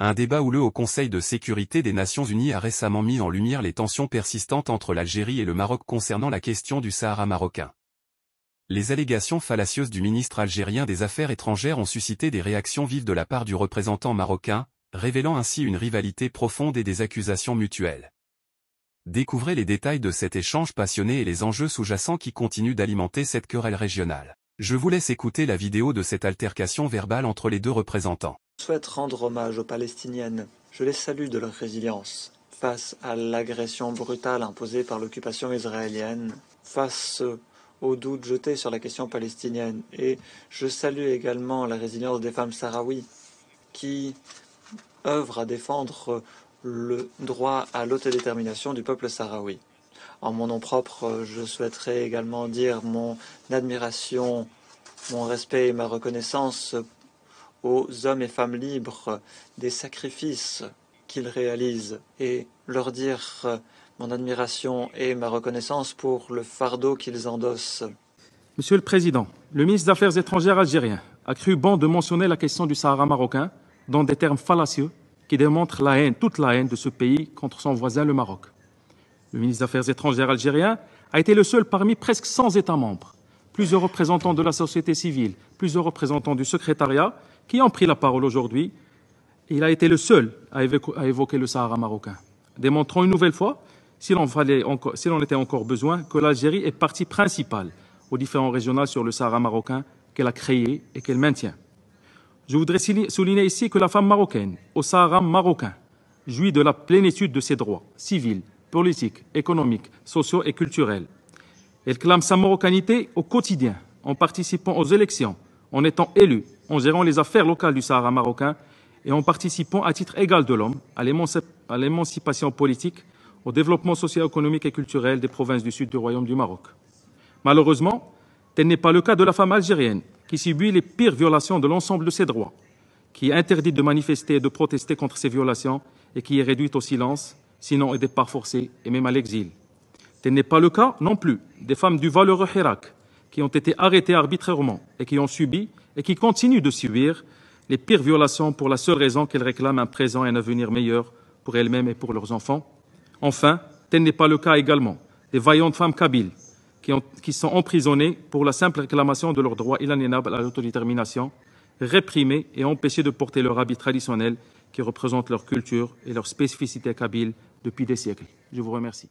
Un débat houleux au Conseil de sécurité des Nations Unies a récemment mis en lumière les tensions persistantes entre l'Algérie et le Maroc concernant la question du Sahara marocain. Les allégations fallacieuses du ministre algérien des Affaires étrangères ont suscité des réactions vives de la part du représentant marocain, révélant ainsi une rivalité profonde et des accusations mutuelles. Découvrez les détails de cet échange passionné et les enjeux sous-jacents qui continuent d'alimenter cette querelle régionale. Je vous laisse écouter la vidéo de cette altercation verbale entre les deux représentants. Je souhaite rendre hommage aux Palestiniennes, je les salue de leur résilience face à l'agression brutale imposée par l'occupation israélienne, face aux doutes jetés sur la question palestinienne. Et je salue également la résilience des femmes sahraouis qui œuvrent à défendre le droit à l'autodétermination du peuple sahraoui. En mon nom propre, je souhaiterais également dire mon admiration, mon respect et ma reconnaissance aux hommes et femmes libres des sacrifices qu'ils réalisent et leur dire euh, mon admiration et ma reconnaissance pour le fardeau qu'ils endossent. Monsieur le Président, le ministre des Affaires étrangères algérien a cru bon de mentionner la question du Sahara marocain dans des termes fallacieux qui démontrent la haine, toute la haine de ce pays contre son voisin le Maroc. Le ministre des Affaires étrangères algérien a été le seul parmi presque 100 États membres, plusieurs représentants de la société civile, plusieurs représentants du secrétariat, qui ont pris la parole aujourd'hui, il a été le seul à évoquer le Sahara marocain, démontrant une nouvelle fois, si l'on était encore besoin, que l'Algérie est partie principale aux différents régionales sur le Sahara marocain qu'elle a créé et qu'elle maintient. Je voudrais souligner ici que la femme marocaine, au Sahara marocain, jouit de la plénitude de ses droits civils, politiques, économiques, sociaux et culturels. Elle clame sa marocanité au quotidien en participant aux élections, en étant élue, en gérant les affaires locales du Sahara marocain et en participant à titre égal de l'homme à l'émancipation politique, au développement socio-économique et culturel des provinces du sud du Royaume du Maroc. Malheureusement, tel n'est pas le cas de la femme algérienne, qui subit les pires violations de l'ensemble de ses droits, qui est interdite de manifester et de protester contre ces violations et qui est réduite au silence, sinon au départ forcé et même à l'exil. Tel n'est pas le cas non plus des femmes du valeureux Hirak, qui ont été arrêtées arbitrairement et qui ont subi et qui continuent de subir les pires violations pour la seule raison qu'elles réclament un présent et un avenir meilleur pour elles-mêmes et pour leurs enfants. Enfin, tel n'est pas le cas également des vaillantes femmes kabyles qui, sont emprisonnées pour la simple réclamation de leurs droits inaliénable à l'autodétermination, réprimées et empêchées de porter leur habit traditionnel qui représente leur culture et leur spécificité kabyle depuis des siècles. Je vous remercie.